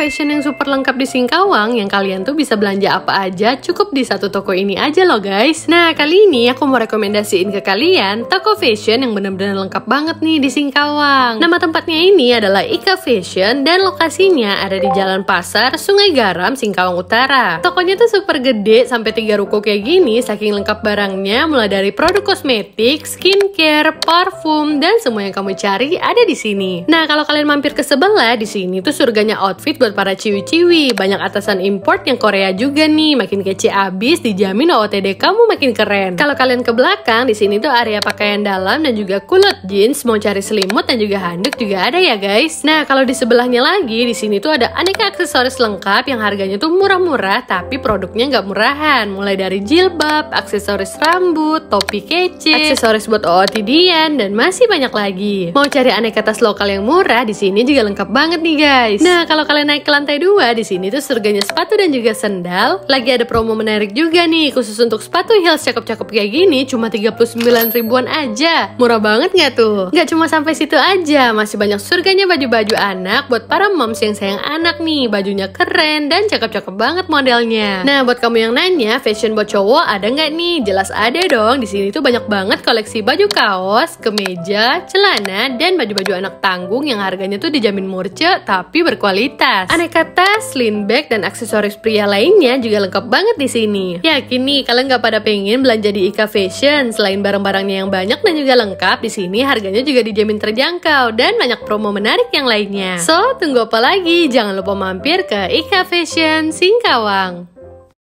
fashion yang super lengkap di Singkawang yang kalian tuh bisa belanja apa aja cukup di satu toko ini aja loh guys. Nah kali ini aku mau rekomendasiin ke kalian toko fashion yang bener-bener lengkap banget nih di Singkawang. Nama tempatnya ini adalah Ika Fashion dan lokasinya ada di Jalan Pasar Sungai Garam Singkawang Utara. Tokonya tuh super gede sampai tiga ruko kayak gini saking lengkap barangnya mulai dari produk kosmetik, skincare, parfum dan semua yang kamu cari ada di sini. Nah kalau kalian mampir ke sebelah di sini tuh surganya outfit buat buat para ciwi-ciwi, banyak atasan import yang Korea juga nih. Makin kece abis, dijamin OOTD kamu makin keren. Kalau kalian ke belakang, di sini tuh area pakaian dalam dan juga kulot jeans. Mau cari selimut dan juga handuk juga ada ya guys. Nah, kalau di sebelahnya lagi, di sini tuh ada aneka aksesoris lengkap yang harganya tuh murah-murah, tapi produknya nggak murahan. Mulai dari jilbab, aksesoris rambut, topi kece, aksesoris buat ootd dan masih banyak lagi. Mau cari aneka tas lokal yang murah, di sini juga lengkap banget nih guys. Nah, kalau kalian naik ke lantai dua, di sini tuh surganya sepatu dan juga sendal. Lagi ada promo menarik juga nih, khusus untuk sepatu heels cakep-cakep kayak gini cuma 39 ribuan aja. Murah banget nggak tuh? Nggak cuma sampai situ aja, masih banyak surganya baju-baju anak buat para moms yang sayang anak nih. Bajunya keren dan cakep-cakep banget modelnya. Nah, buat kamu yang nanya, fashion buat cowok ada nggak nih? Jelas ada dong, di sini tuh banyak banget koleksi baju kaos, kemeja, celana, dan baju-baju anak tanggung yang harganya tuh dijamin murce tapi berkualitas tas. Aneka tas, sling bag, dan aksesoris pria lainnya juga lengkap banget di sini. Yakin nih, kalian nggak pada pengen belanja di Ika Fashion? Selain barang-barangnya yang banyak dan juga lengkap, di sini harganya juga dijamin terjangkau dan banyak promo menarik yang lainnya. So, tunggu apa lagi? Jangan lupa mampir ke Ika Fashion Singkawang.